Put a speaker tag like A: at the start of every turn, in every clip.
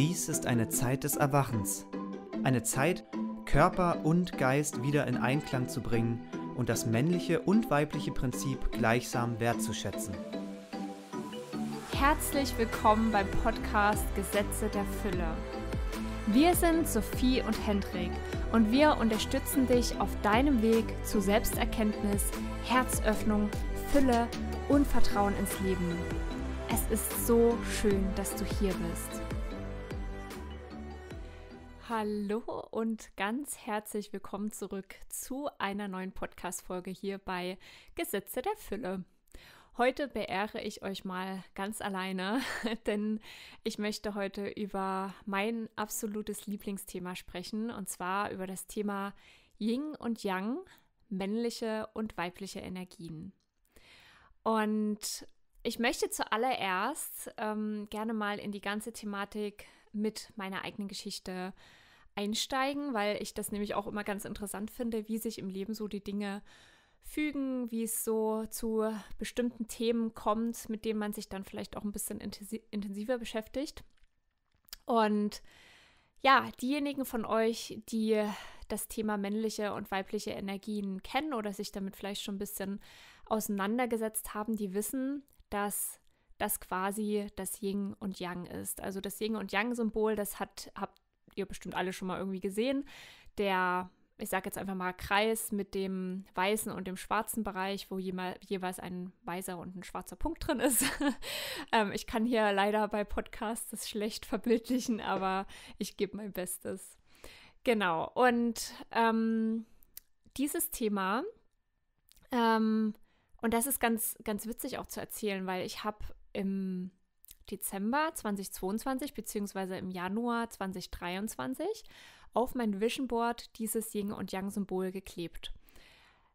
A: Dies ist eine Zeit des Erwachens. Eine Zeit, Körper und Geist wieder in Einklang zu bringen und das männliche und weibliche Prinzip gleichsam wertzuschätzen. Herzlich willkommen beim Podcast Gesetze der Fülle. Wir sind Sophie und Hendrik und wir unterstützen dich auf deinem Weg zu Selbsterkenntnis, Herzöffnung, Fülle und Vertrauen ins Leben. Es ist so schön, dass du hier bist. Hallo und ganz herzlich willkommen zurück zu einer neuen Podcast-Folge hier bei Gesetze der Fülle. Heute beehre ich euch mal ganz alleine, denn ich möchte heute über mein absolutes Lieblingsthema sprechen und zwar über das Thema Yin und Yang, männliche und weibliche Energien. Und ich möchte zuallererst ähm, gerne mal in die ganze Thematik mit meiner eigenen Geschichte einsteigen, weil ich das nämlich auch immer ganz interessant finde, wie sich im Leben so die Dinge fügen, wie es so zu bestimmten Themen kommt, mit denen man sich dann vielleicht auch ein bisschen intensiver beschäftigt. Und ja, diejenigen von euch, die das Thema männliche und weibliche Energien kennen oder sich damit vielleicht schon ein bisschen auseinandergesetzt haben, die wissen, dass das quasi das Ying und Yang ist. Also das Ying und Yang Symbol, das hat habt ihr bestimmt alle schon mal irgendwie gesehen. Der, ich sage jetzt einfach mal Kreis mit dem weißen und dem schwarzen Bereich, wo jeweils ein weißer und ein schwarzer Punkt drin ist. ähm, ich kann hier leider bei Podcasts das schlecht verbildlichen, aber ich gebe mein Bestes. Genau, und ähm, dieses Thema, ähm, und das ist ganz, ganz witzig auch zu erzählen, weil ich habe im Dezember 2022 bzw. im Januar 2023 auf mein Vision Board dieses Yin und Yang Symbol geklebt.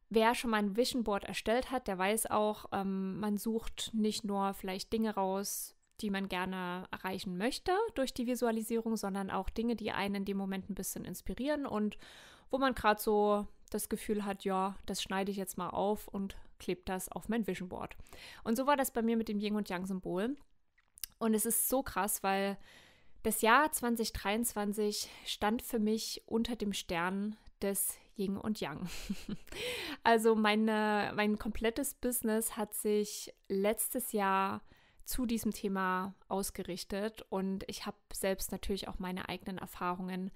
A: Wer schon mal ein Vision Board erstellt hat, der weiß auch, ähm, man sucht nicht nur vielleicht Dinge raus, die man gerne erreichen möchte durch die Visualisierung, sondern auch Dinge, die einen in dem Moment ein bisschen inspirieren und wo man gerade so das Gefühl hat, ja, das schneide ich jetzt mal auf und klebt das auf mein Vision Board. Und so war das bei mir mit dem Yin und Yang Symbol. Und es ist so krass, weil das Jahr 2023 stand für mich unter dem Stern des Yin und Yang. Also meine, mein komplettes Business hat sich letztes Jahr zu diesem Thema ausgerichtet und ich habe selbst natürlich auch meine eigenen Erfahrungen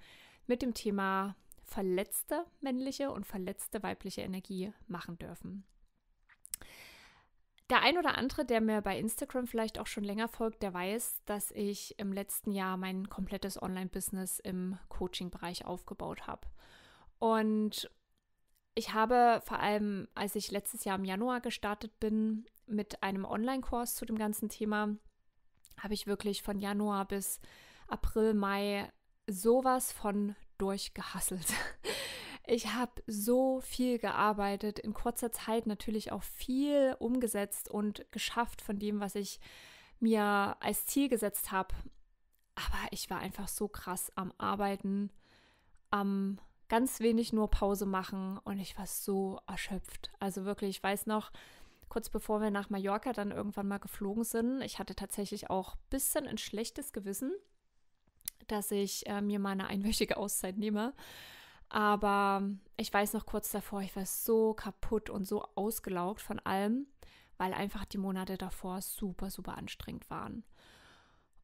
A: mit dem Thema verletzte männliche und verletzte weibliche Energie machen dürfen. Der ein oder andere, der mir bei Instagram vielleicht auch schon länger folgt, der weiß, dass ich im letzten Jahr mein komplettes Online-Business im Coaching-Bereich aufgebaut habe. Und ich habe vor allem, als ich letztes Jahr im Januar gestartet bin, mit einem Online-Kurs zu dem ganzen Thema, habe ich wirklich von Januar bis April, Mai sowas von durchgehasselt. Ich habe so viel gearbeitet, in kurzer Zeit natürlich auch viel umgesetzt und geschafft von dem, was ich mir als Ziel gesetzt habe. Aber ich war einfach so krass am Arbeiten, am ganz wenig nur Pause machen und ich war so erschöpft. Also wirklich, ich weiß noch, kurz bevor wir nach Mallorca dann irgendwann mal geflogen sind, ich hatte tatsächlich auch ein bisschen ein schlechtes Gewissen, dass ich äh, mir meine einwöchige Auszeit nehme aber ich weiß noch kurz davor, ich war so kaputt und so ausgelaugt von allem, weil einfach die Monate davor super, super anstrengend waren.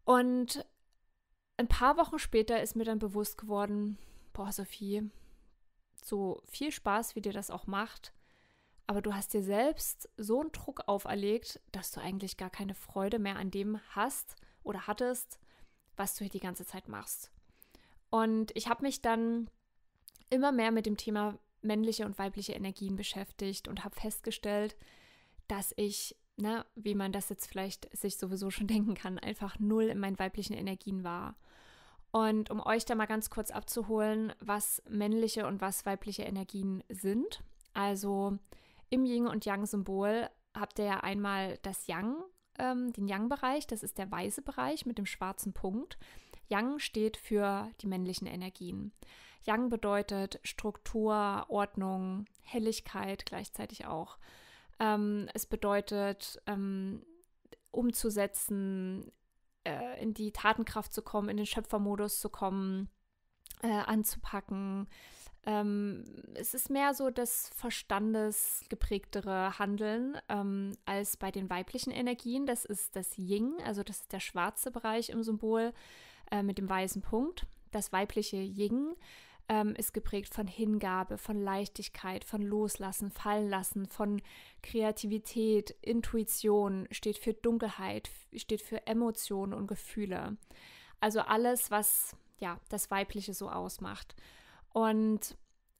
A: Und ein paar Wochen später ist mir dann bewusst geworden, boah, Sophie, so viel Spaß, wie dir das auch macht, aber du hast dir selbst so einen Druck auferlegt, dass du eigentlich gar keine Freude mehr an dem hast oder hattest, was du hier die ganze Zeit machst. Und ich habe mich dann immer mehr mit dem Thema männliche und weibliche Energien beschäftigt und habe festgestellt, dass ich, na, ne, wie man das jetzt vielleicht sich sowieso schon denken kann, einfach null in meinen weiblichen Energien war. Und um euch da mal ganz kurz abzuholen, was männliche und was weibliche Energien sind. Also im Yin und Yang-Symbol habt ihr ja einmal das Yang, ähm, den Yang-Bereich, das ist der weiße Bereich mit dem schwarzen Punkt. Yang steht für die männlichen Energien. Yang bedeutet Struktur, Ordnung, Helligkeit gleichzeitig auch. Ähm, es bedeutet ähm, umzusetzen, äh, in die Tatenkraft zu kommen, in den Schöpfermodus zu kommen, äh, anzupacken. Ähm, es ist mehr so das verstandesgeprägtere Handeln ähm, als bei den weiblichen Energien. Das ist das Ying, also das ist der schwarze Bereich im Symbol äh, mit dem weißen Punkt. Das weibliche Ying ähm, ist geprägt von Hingabe, von Leichtigkeit, von Loslassen, Fallenlassen, von Kreativität, Intuition, steht für Dunkelheit, steht für Emotionen und Gefühle. Also alles, was ja das Weibliche so ausmacht. Und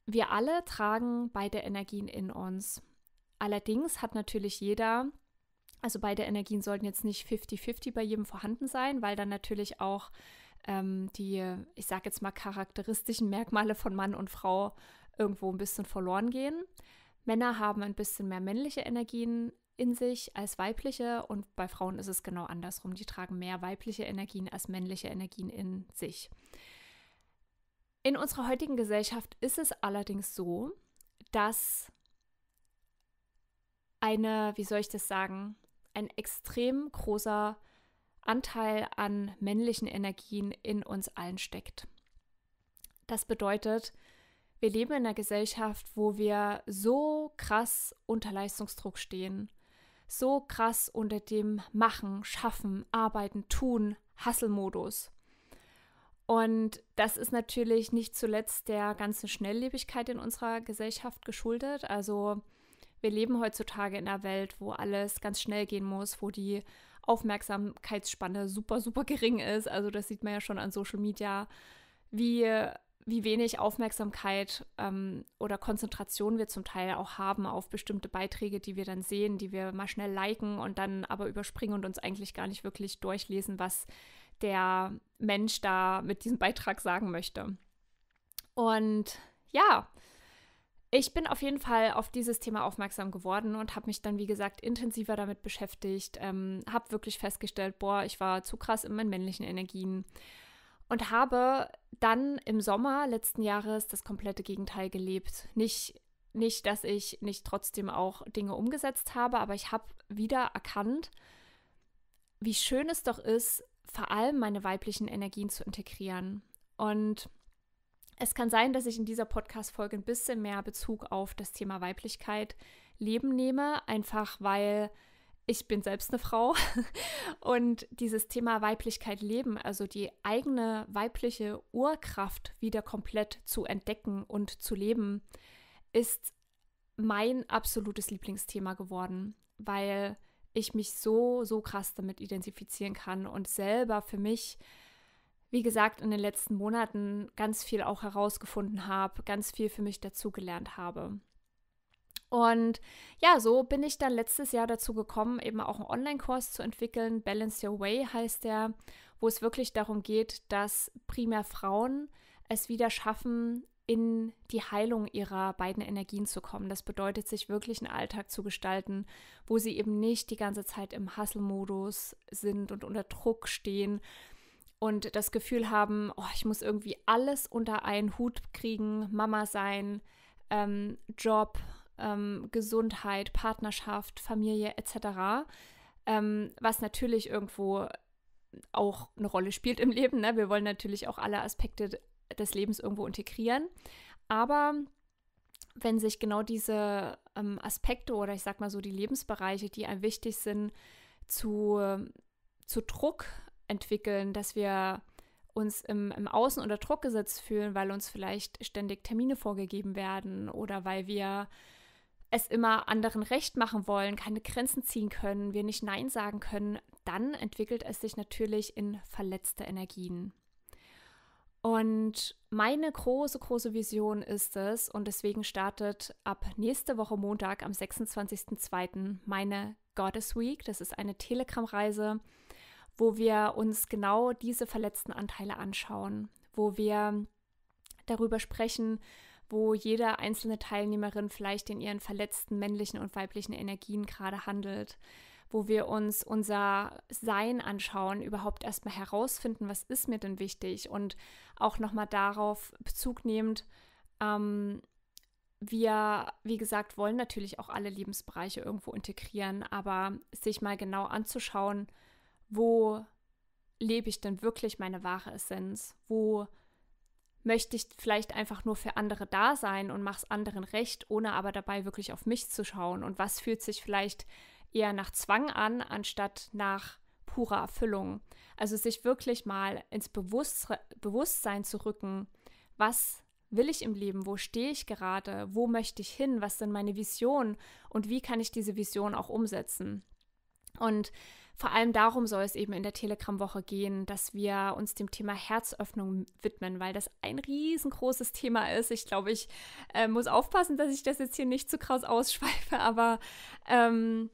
A: wir alle tragen beide Energien in uns. Allerdings hat natürlich jeder, also beide Energien sollten jetzt nicht 50-50 bei jedem vorhanden sein, weil dann natürlich auch ähm, die, ich sage jetzt mal, charakteristischen Merkmale von Mann und Frau irgendwo ein bisschen verloren gehen. Männer haben ein bisschen mehr männliche Energien in sich als weibliche und bei Frauen ist es genau andersrum. Die tragen mehr weibliche Energien als männliche Energien in sich. In unserer heutigen Gesellschaft ist es allerdings so, dass eine, wie soll ich das sagen, ein extrem großer Anteil an männlichen Energien in uns allen steckt. Das bedeutet, wir leben in einer Gesellschaft, wo wir so krass unter Leistungsdruck stehen, so krass unter dem Machen, Schaffen, Arbeiten, Tun, Hasselmodus. Und das ist natürlich nicht zuletzt der ganzen Schnelllebigkeit in unserer Gesellschaft geschuldet. Also wir leben heutzutage in einer Welt, wo alles ganz schnell gehen muss, wo die Aufmerksamkeitsspanne super, super gering ist. Also das sieht man ja schon an Social Media, wie, wie wenig Aufmerksamkeit ähm, oder Konzentration wir zum Teil auch haben auf bestimmte Beiträge, die wir dann sehen, die wir mal schnell liken und dann aber überspringen und uns eigentlich gar nicht wirklich durchlesen, was der Mensch da mit diesem Beitrag sagen möchte. Und ja, ich bin auf jeden Fall auf dieses Thema aufmerksam geworden und habe mich dann, wie gesagt, intensiver damit beschäftigt, ähm, habe wirklich festgestellt, boah, ich war zu krass in meinen männlichen Energien und habe dann im Sommer letzten Jahres das komplette Gegenteil gelebt. Nicht, nicht dass ich nicht trotzdem auch Dinge umgesetzt habe, aber ich habe wieder erkannt, wie schön es doch ist, vor allem meine weiblichen Energien zu integrieren. Und es kann sein, dass ich in dieser Podcast-Folge ein bisschen mehr Bezug auf das Thema Weiblichkeit leben nehme, einfach weil ich bin selbst eine Frau und dieses Thema Weiblichkeit leben, also die eigene weibliche Urkraft wieder komplett zu entdecken und zu leben, ist mein absolutes Lieblingsthema geworden, weil ich mich so, so krass damit identifizieren kann und selber für mich wie gesagt, in den letzten Monaten ganz viel auch herausgefunden habe, ganz viel für mich dazugelernt habe. Und ja, so bin ich dann letztes Jahr dazu gekommen, eben auch einen Online-Kurs zu entwickeln. Balance Your Way heißt der, wo es wirklich darum geht, dass primär Frauen es wieder schaffen, in die Heilung ihrer beiden Energien zu kommen. Das bedeutet, sich wirklich einen Alltag zu gestalten, wo sie eben nicht die ganze Zeit im Hustle-Modus sind und unter Druck stehen, und das Gefühl haben, oh, ich muss irgendwie alles unter einen Hut kriegen, Mama sein, ähm, Job, ähm, Gesundheit, Partnerschaft, Familie etc., ähm, was natürlich irgendwo auch eine Rolle spielt im Leben. Ne? Wir wollen natürlich auch alle Aspekte des Lebens irgendwo integrieren, aber wenn sich genau diese ähm, Aspekte oder ich sag mal so die Lebensbereiche, die einem wichtig sind, zu, zu Druck entwickeln, dass wir uns im, im Außen unter Druck gesetzt fühlen, weil uns vielleicht ständig Termine vorgegeben werden oder weil wir es immer anderen recht machen wollen, keine Grenzen ziehen können, wir nicht Nein sagen können, dann entwickelt es sich natürlich in verletzte Energien. Und meine große, große Vision ist es, und deswegen startet ab nächste Woche Montag am 26.02. meine Goddess Week. Das ist eine Telegram-Reise, wo wir uns genau diese verletzten Anteile anschauen, wo wir darüber sprechen, wo jede einzelne Teilnehmerin vielleicht in ihren verletzten männlichen und weiblichen Energien gerade handelt, wo wir uns unser Sein anschauen, überhaupt erstmal herausfinden, was ist mir denn wichtig und auch nochmal darauf Bezug nehmend, ähm, wir, wie gesagt, wollen natürlich auch alle Lebensbereiche irgendwo integrieren, aber sich mal genau anzuschauen, wo lebe ich denn wirklich meine wahre Essenz? Wo möchte ich vielleicht einfach nur für andere da sein und mache es anderen recht, ohne aber dabei wirklich auf mich zu schauen? Und was fühlt sich vielleicht eher nach Zwang an, anstatt nach purer Erfüllung? Also sich wirklich mal ins Bewusst Bewusstsein zu rücken, was will ich im Leben, wo stehe ich gerade, wo möchte ich hin, was sind meine Visionen und wie kann ich diese Vision auch umsetzen? Und vor allem darum soll es eben in der Telegram-Woche gehen, dass wir uns dem Thema Herzöffnung widmen, weil das ein riesengroßes Thema ist. Ich glaube, ich äh, muss aufpassen, dass ich das jetzt hier nicht zu krass ausschweife, aber ähm,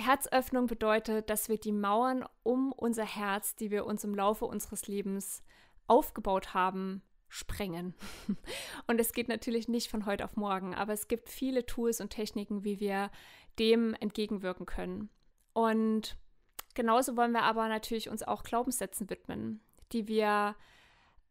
A: Herzöffnung bedeutet, dass wir die Mauern um unser Herz, die wir uns im Laufe unseres Lebens aufgebaut haben, sprengen. Und es geht natürlich nicht von heute auf morgen, aber es gibt viele Tools und Techniken, wie wir dem entgegenwirken können. Und Genauso wollen wir aber natürlich uns auch Glaubenssätzen widmen, die wir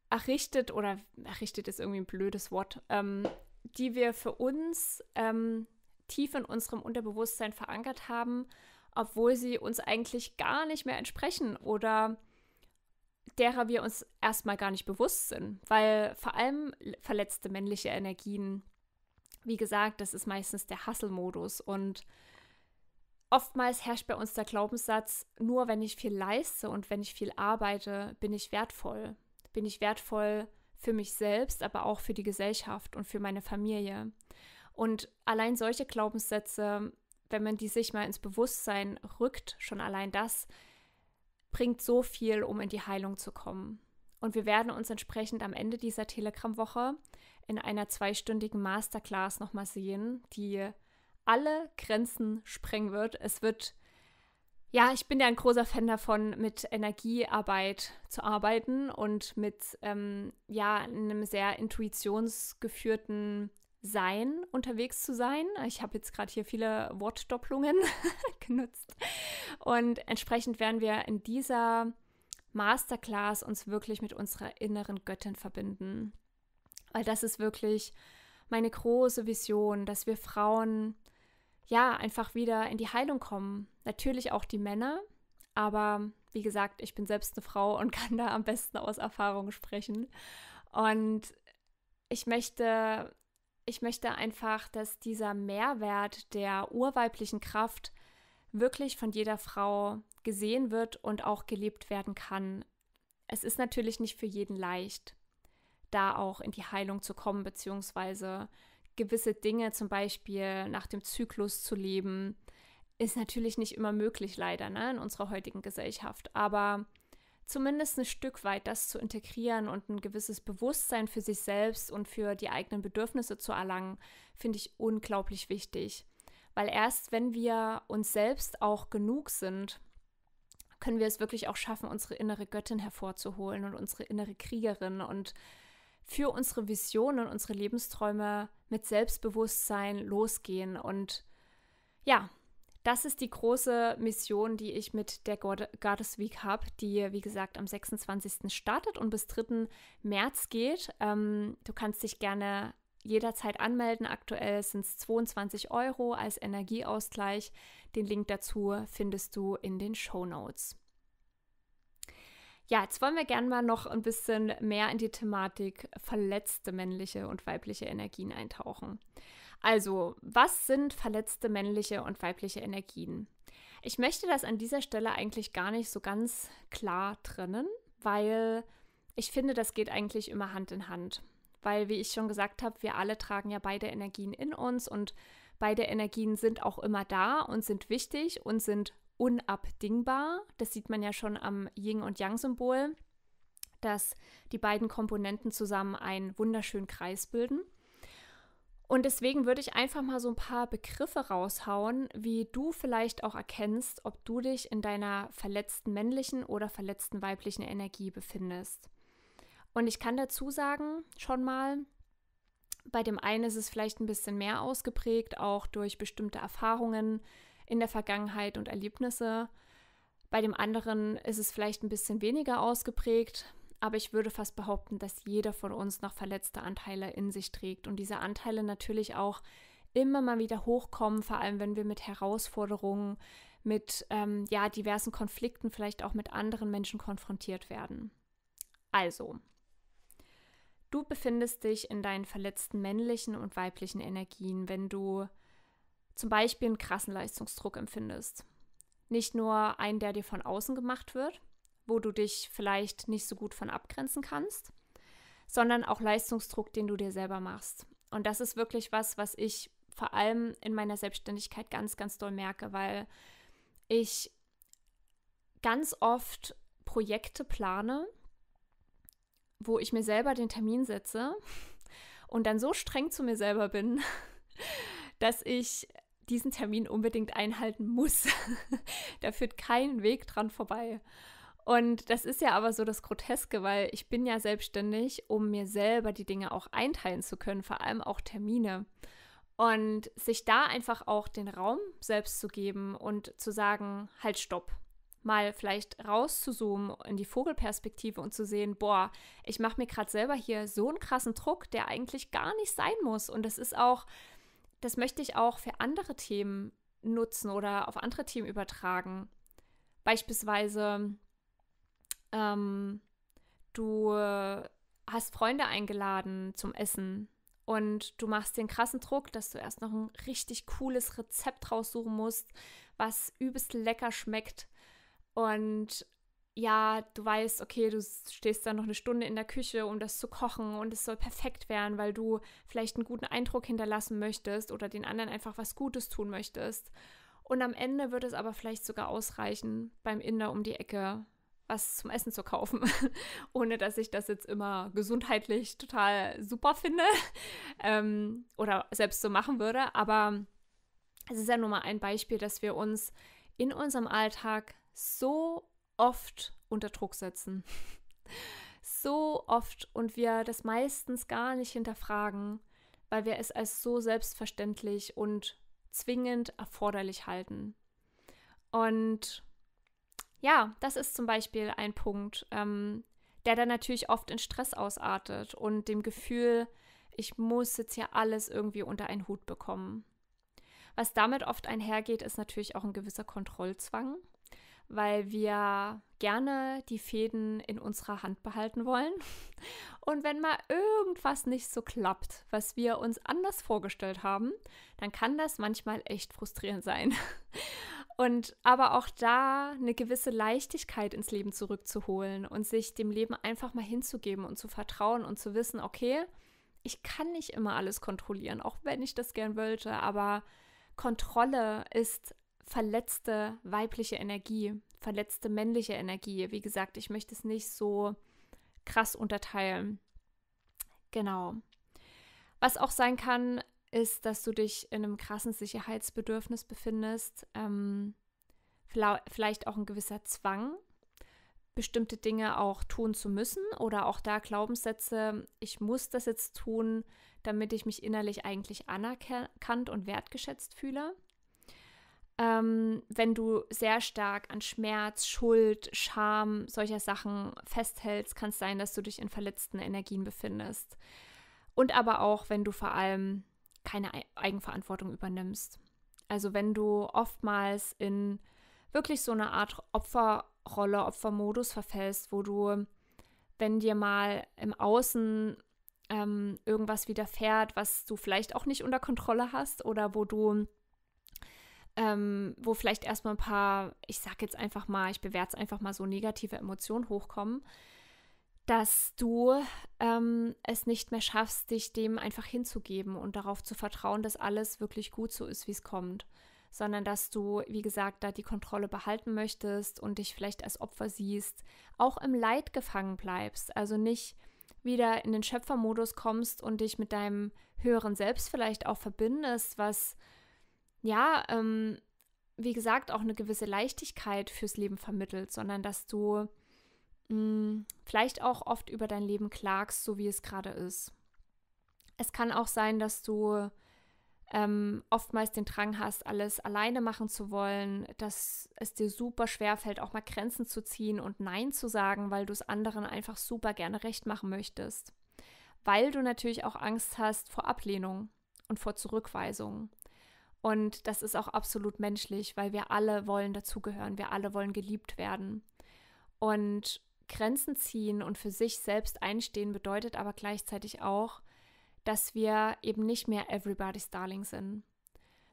A: errichtet oder errichtet ist irgendwie ein blödes Wort, ähm, die wir für uns ähm, tief in unserem Unterbewusstsein verankert haben, obwohl sie uns eigentlich gar nicht mehr entsprechen oder derer wir uns erstmal gar nicht bewusst sind, weil vor allem verletzte männliche Energien, wie gesagt, das ist meistens der Hasselmodus und Oftmals herrscht bei uns der Glaubenssatz, nur wenn ich viel leiste und wenn ich viel arbeite, bin ich wertvoll. Bin ich wertvoll für mich selbst, aber auch für die Gesellschaft und für meine Familie. Und allein solche Glaubenssätze, wenn man die sich mal ins Bewusstsein rückt, schon allein das bringt so viel, um in die Heilung zu kommen. Und wir werden uns entsprechend am Ende dieser Telegram-Woche in einer zweistündigen Masterclass nochmal sehen, die alle Grenzen sprengen wird. Es wird, ja, ich bin ja ein großer Fan davon, mit Energiearbeit zu arbeiten und mit, ähm, ja, einem sehr intuitionsgeführten sein, unterwegs zu sein. Ich habe jetzt gerade hier viele Wortdopplungen genutzt. Und entsprechend werden wir in dieser Masterclass uns wirklich mit unserer inneren Göttin verbinden. Weil das ist wirklich meine große Vision, dass wir Frauen ja, einfach wieder in die Heilung kommen. Natürlich auch die Männer, aber wie gesagt, ich bin selbst eine Frau und kann da am besten aus Erfahrung sprechen. Und ich möchte, ich möchte einfach, dass dieser Mehrwert der urweiblichen Kraft wirklich von jeder Frau gesehen wird und auch gelebt werden kann. Es ist natürlich nicht für jeden leicht, da auch in die Heilung zu kommen, beziehungsweise gewisse Dinge, zum Beispiel nach dem Zyklus zu leben, ist natürlich nicht immer möglich, leider, ne, in unserer heutigen Gesellschaft. Aber zumindest ein Stück weit das zu integrieren und ein gewisses Bewusstsein für sich selbst und für die eigenen Bedürfnisse zu erlangen, finde ich unglaublich wichtig. Weil erst wenn wir uns selbst auch genug sind, können wir es wirklich auch schaffen, unsere innere Göttin hervorzuholen und unsere innere Kriegerin und für unsere Visionen und unsere Lebensträume mit Selbstbewusstsein losgehen. Und ja, das ist die große Mission, die ich mit der God Goddess Week habe, die, wie gesagt, am 26. startet und bis 3. März geht. Ähm, du kannst dich gerne jederzeit anmelden. Aktuell sind es 22 Euro als Energieausgleich. Den Link dazu findest du in den Show Notes. Ja, jetzt wollen wir gerne mal noch ein bisschen mehr in die Thematik verletzte männliche und weibliche Energien eintauchen. Also, was sind verletzte männliche und weibliche Energien? Ich möchte das an dieser Stelle eigentlich gar nicht so ganz klar trennen, weil ich finde, das geht eigentlich immer Hand in Hand. Weil, wie ich schon gesagt habe, wir alle tragen ja beide Energien in uns und beide Energien sind auch immer da und sind wichtig und sind unabdingbar. Das sieht man ja schon am Yin- und Yang-Symbol, dass die beiden Komponenten zusammen einen wunderschönen Kreis bilden. Und deswegen würde ich einfach mal so ein paar Begriffe raushauen, wie du vielleicht auch erkennst, ob du dich in deiner verletzten männlichen oder verletzten weiblichen Energie befindest. Und ich kann dazu sagen, schon mal, bei dem einen ist es vielleicht ein bisschen mehr ausgeprägt, auch durch bestimmte Erfahrungen, in der Vergangenheit und Erlebnisse. Bei dem anderen ist es vielleicht ein bisschen weniger ausgeprägt, aber ich würde fast behaupten, dass jeder von uns noch verletzte Anteile in sich trägt und diese Anteile natürlich auch immer mal wieder hochkommen, vor allem wenn wir mit Herausforderungen, mit ähm, ja, diversen Konflikten, vielleicht auch mit anderen Menschen konfrontiert werden. Also, du befindest dich in deinen verletzten männlichen und weiblichen Energien, wenn du zum Beispiel einen krassen Leistungsdruck empfindest. Nicht nur einen, der dir von außen gemacht wird, wo du dich vielleicht nicht so gut von abgrenzen kannst, sondern auch Leistungsdruck, den du dir selber machst. Und das ist wirklich was, was ich vor allem in meiner Selbstständigkeit ganz, ganz doll merke, weil ich ganz oft Projekte plane, wo ich mir selber den Termin setze und dann so streng zu mir selber bin, dass ich diesen Termin unbedingt einhalten muss. da führt kein Weg dran vorbei. Und das ist ja aber so das Groteske, weil ich bin ja selbstständig, um mir selber die Dinge auch einteilen zu können, vor allem auch Termine. Und sich da einfach auch den Raum selbst zu geben und zu sagen, halt, stopp, mal vielleicht rauszuzoomen in die Vogelperspektive und zu sehen, boah, ich mache mir gerade selber hier so einen krassen Druck, der eigentlich gar nicht sein muss. Und das ist auch, das möchte ich auch für andere Themen nutzen oder auf andere Themen übertragen. Beispielsweise, ähm, du hast Freunde eingeladen zum Essen und du machst den krassen Druck, dass du erst noch ein richtig cooles Rezept raussuchen musst, was übelst lecker schmeckt. Und ja, du weißt, okay, du stehst dann noch eine Stunde in der Küche, um das zu kochen und es soll perfekt werden, weil du vielleicht einen guten Eindruck hinterlassen möchtest oder den anderen einfach was Gutes tun möchtest. Und am Ende wird es aber vielleicht sogar ausreichen, beim Inder um die Ecke was zum Essen zu kaufen, ohne dass ich das jetzt immer gesundheitlich total super finde ähm, oder selbst so machen würde. Aber es ist ja nur mal ein Beispiel, dass wir uns in unserem Alltag so oft unter Druck setzen. so oft und wir das meistens gar nicht hinterfragen, weil wir es als so selbstverständlich und zwingend erforderlich halten. Und ja, das ist zum Beispiel ein Punkt, ähm, der dann natürlich oft in Stress ausartet und dem Gefühl, ich muss jetzt hier alles irgendwie unter einen Hut bekommen. Was damit oft einhergeht, ist natürlich auch ein gewisser Kontrollzwang weil wir gerne die Fäden in unserer Hand behalten wollen. Und wenn mal irgendwas nicht so klappt, was wir uns anders vorgestellt haben, dann kann das manchmal echt frustrierend sein. Und aber auch da eine gewisse Leichtigkeit ins Leben zurückzuholen und sich dem Leben einfach mal hinzugeben und zu vertrauen und zu wissen, okay, ich kann nicht immer alles kontrollieren, auch wenn ich das gern wollte, aber Kontrolle ist verletzte weibliche Energie, verletzte männliche Energie. Wie gesagt, ich möchte es nicht so krass unterteilen. Genau. Was auch sein kann, ist, dass du dich in einem krassen Sicherheitsbedürfnis befindest. Ähm, vielleicht auch ein gewisser Zwang, bestimmte Dinge auch tun zu müssen oder auch da Glaubenssätze, ich muss das jetzt tun, damit ich mich innerlich eigentlich anerkannt und wertgeschätzt fühle ähm, wenn du sehr stark an Schmerz, Schuld, Scham, solcher Sachen festhältst, kann es sein, dass du dich in verletzten Energien befindest. Und aber auch, wenn du vor allem keine Eigenverantwortung übernimmst. Also wenn du oftmals in wirklich so eine Art Opferrolle, Opfermodus verfällst, wo du, wenn dir mal im Außen ähm, irgendwas widerfährt, was du vielleicht auch nicht unter Kontrolle hast oder wo du ähm, wo vielleicht erstmal ein paar, ich sag jetzt einfach mal, ich bewerte es einfach mal so negative Emotionen hochkommen, dass du ähm, es nicht mehr schaffst, dich dem einfach hinzugeben und darauf zu vertrauen, dass alles wirklich gut so ist, wie es kommt, sondern dass du, wie gesagt, da die Kontrolle behalten möchtest und dich vielleicht als Opfer siehst, auch im Leid gefangen bleibst, also nicht wieder in den Schöpfermodus kommst und dich mit deinem höheren Selbst vielleicht auch verbindest, was ja, ähm, wie gesagt, auch eine gewisse Leichtigkeit fürs Leben vermittelt, sondern dass du mh, hm, vielleicht auch oft über dein Leben klagst, so wie es gerade ist. Es kann auch sein, dass du ähm, oftmals den Drang hast, alles alleine machen zu wollen, dass es dir super schwer fällt, auch mal Grenzen zu ziehen und Nein zu sagen, weil du es anderen einfach super gerne recht machen möchtest. Weil du natürlich auch Angst hast vor Ablehnung und vor Zurückweisung. Und das ist auch absolut menschlich, weil wir alle wollen dazugehören, wir alle wollen geliebt werden. Und Grenzen ziehen und für sich selbst einstehen bedeutet aber gleichzeitig auch, dass wir eben nicht mehr everybody's darling sind,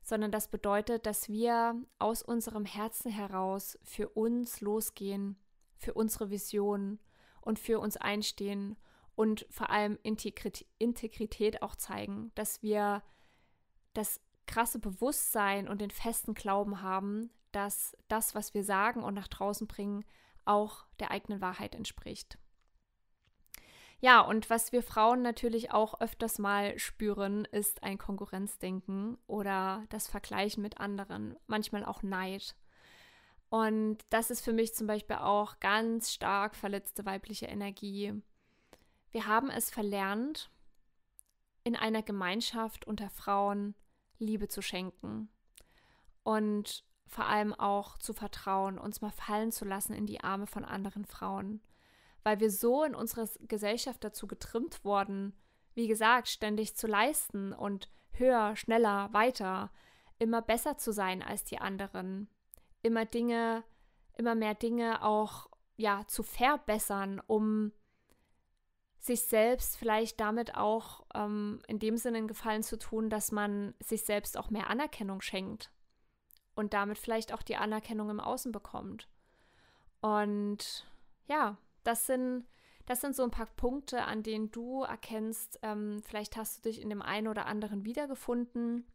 A: sondern das bedeutet, dass wir aus unserem Herzen heraus für uns losgehen, für unsere Vision und für uns einstehen und vor allem Integrität auch zeigen, dass wir das krasse Bewusstsein und den festen Glauben haben, dass das, was wir sagen und nach draußen bringen, auch der eigenen Wahrheit entspricht. Ja, und was wir Frauen natürlich auch öfters mal spüren, ist ein Konkurrenzdenken oder das Vergleichen mit anderen, manchmal auch Neid. Und das ist für mich zum Beispiel auch ganz stark verletzte weibliche Energie. Wir haben es verlernt, in einer Gemeinschaft unter Frauen Liebe zu schenken und vor allem auch zu vertrauen, uns mal fallen zu lassen in die Arme von anderen Frauen, weil wir so in unserer Gesellschaft dazu getrimmt wurden, wie gesagt, ständig zu leisten und höher, schneller, weiter, immer besser zu sein als die anderen, immer Dinge, immer mehr Dinge auch ja zu verbessern, um sich selbst vielleicht damit auch ähm, in dem Sinne einen Gefallen zu tun, dass man sich selbst auch mehr Anerkennung schenkt und damit vielleicht auch die Anerkennung im Außen bekommt. Und ja, das sind, das sind so ein paar Punkte, an denen du erkennst, ähm, vielleicht hast du dich in dem einen oder anderen wiedergefunden.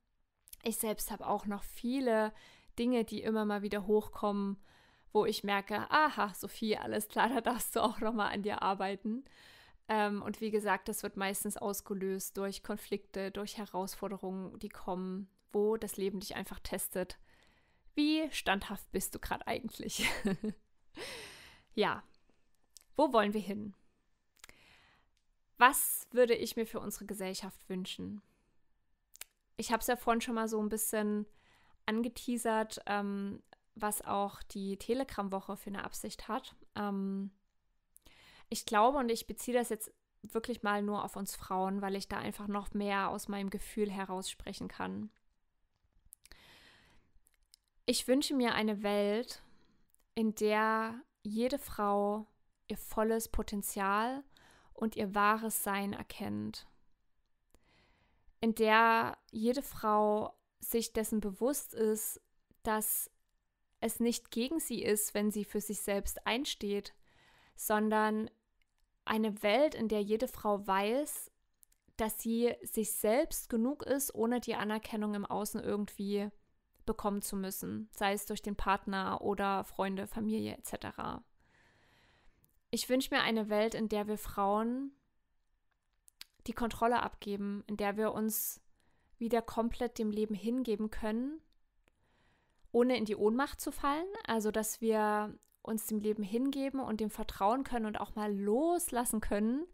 A: Ich selbst habe auch noch viele Dinge, die immer mal wieder hochkommen, wo ich merke, aha, Sophie, alles klar, da darfst du auch noch mal an dir arbeiten. Ähm, und wie gesagt, das wird meistens ausgelöst durch Konflikte, durch Herausforderungen, die kommen, wo das Leben dich einfach testet. Wie standhaft bist du gerade eigentlich? ja, wo wollen wir hin? Was würde ich mir für unsere Gesellschaft wünschen? Ich habe es ja vorhin schon mal so ein bisschen angeteasert, ähm, was auch die Telegram-Woche für eine Absicht hat. Ähm, ich glaube, und ich beziehe das jetzt wirklich mal nur auf uns Frauen, weil ich da einfach noch mehr aus meinem Gefühl heraus sprechen kann. Ich wünsche mir eine Welt, in der jede Frau ihr volles Potenzial und ihr wahres Sein erkennt. In der jede Frau sich dessen bewusst ist, dass es nicht gegen sie ist, wenn sie für sich selbst einsteht, sondern eine Welt, in der jede Frau weiß, dass sie sich selbst genug ist, ohne die Anerkennung im Außen irgendwie bekommen zu müssen, sei es durch den Partner oder Freunde, Familie etc. Ich wünsche mir eine Welt, in der wir Frauen die Kontrolle abgeben, in der wir uns wieder komplett dem Leben hingeben können, ohne in die Ohnmacht zu fallen, also dass wir uns dem Leben hingeben und dem vertrauen können und auch mal loslassen können,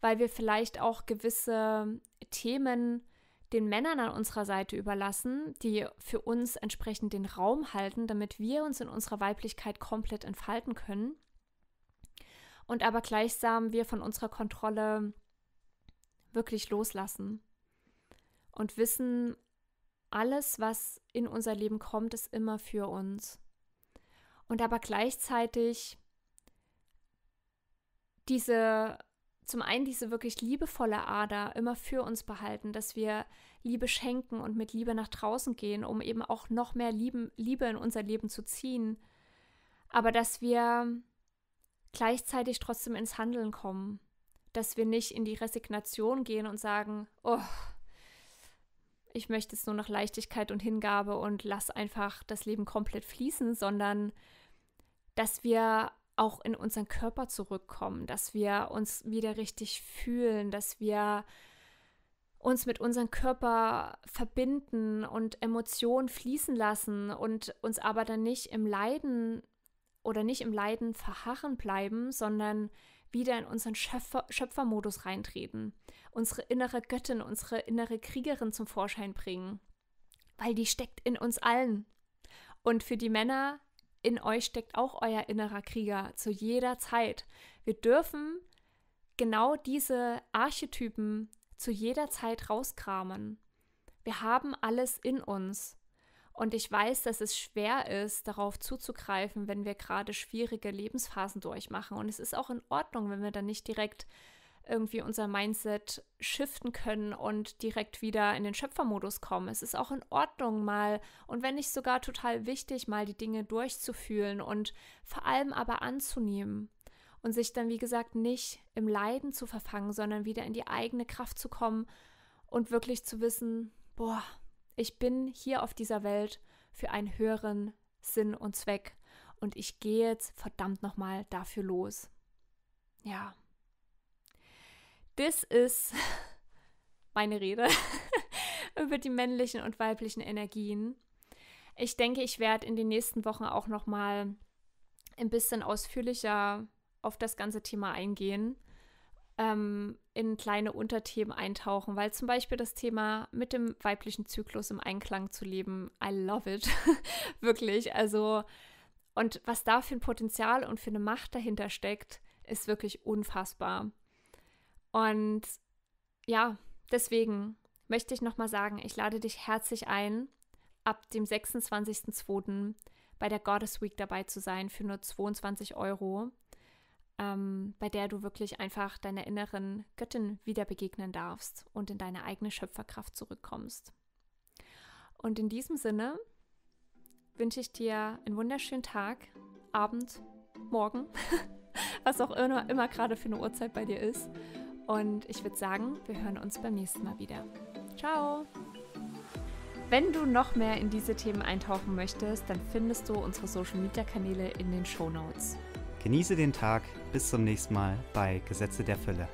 A: weil wir vielleicht auch gewisse Themen den Männern an unserer Seite überlassen, die für uns entsprechend den Raum halten, damit wir uns in unserer Weiblichkeit komplett entfalten können. Und aber gleichsam wir von unserer Kontrolle wirklich loslassen und wissen, alles, was in unser Leben kommt, ist immer für uns und aber gleichzeitig diese, zum einen diese wirklich liebevolle Ader immer für uns behalten, dass wir Liebe schenken und mit Liebe nach draußen gehen, um eben auch noch mehr Lieben, Liebe in unser Leben zu ziehen. Aber dass wir gleichzeitig trotzdem ins Handeln kommen, dass wir nicht in die Resignation gehen und sagen, oh, ich möchte jetzt nur noch Leichtigkeit und Hingabe und lass einfach das Leben komplett fließen, sondern dass wir auch in unseren Körper zurückkommen, dass wir uns wieder richtig fühlen, dass wir uns mit unserem Körper verbinden und Emotionen fließen lassen und uns aber dann nicht im Leiden oder nicht im Leiden verharren bleiben, sondern wieder in unseren Schöpfer Schöpfermodus reintreten, unsere innere Göttin, unsere innere Kriegerin zum Vorschein bringen, weil die steckt in uns allen. Und für die Männer in euch steckt auch euer innerer Krieger zu jeder Zeit. Wir dürfen genau diese Archetypen zu jeder Zeit rauskramen. Wir haben alles in uns. Und ich weiß, dass es schwer ist, darauf zuzugreifen, wenn wir gerade schwierige Lebensphasen durchmachen. Und es ist auch in Ordnung, wenn wir dann nicht direkt irgendwie unser Mindset shiften können und direkt wieder in den Schöpfermodus kommen. Es ist auch in Ordnung mal und wenn nicht sogar total wichtig, mal die Dinge durchzufühlen und vor allem aber anzunehmen und sich dann, wie gesagt, nicht im Leiden zu verfangen, sondern wieder in die eigene Kraft zu kommen und wirklich zu wissen, boah, ich bin hier auf dieser Welt für einen höheren Sinn und Zweck und ich gehe jetzt verdammt nochmal dafür los. Ja. Das ist meine Rede über die männlichen und weiblichen Energien. Ich denke, ich werde in den nächsten Wochen auch noch mal ein bisschen ausführlicher auf das ganze Thema eingehen, ähm, in kleine Unterthemen eintauchen, weil zum Beispiel das Thema mit dem weiblichen Zyklus im Einklang zu leben, I love it, wirklich. Also und was da für ein Potenzial und für eine Macht dahinter steckt, ist wirklich unfassbar. Und ja, deswegen möchte ich nochmal sagen, ich lade dich herzlich ein, ab dem 26.02. bei der Goddess Week dabei zu sein für nur 22 Euro, ähm, bei der du wirklich einfach deiner inneren Göttin wieder begegnen darfst und in deine eigene Schöpferkraft zurückkommst. Und in diesem Sinne wünsche ich dir einen wunderschönen Tag, Abend, Morgen, was auch immer, immer gerade für eine Uhrzeit bei dir ist. Und ich würde sagen, wir hören uns beim nächsten Mal wieder. Ciao! Wenn du noch mehr in diese Themen eintauchen möchtest, dann findest du unsere Social Media Kanäle in den Show Notes. Genieße den Tag. Bis zum nächsten Mal bei Gesetze der Fülle.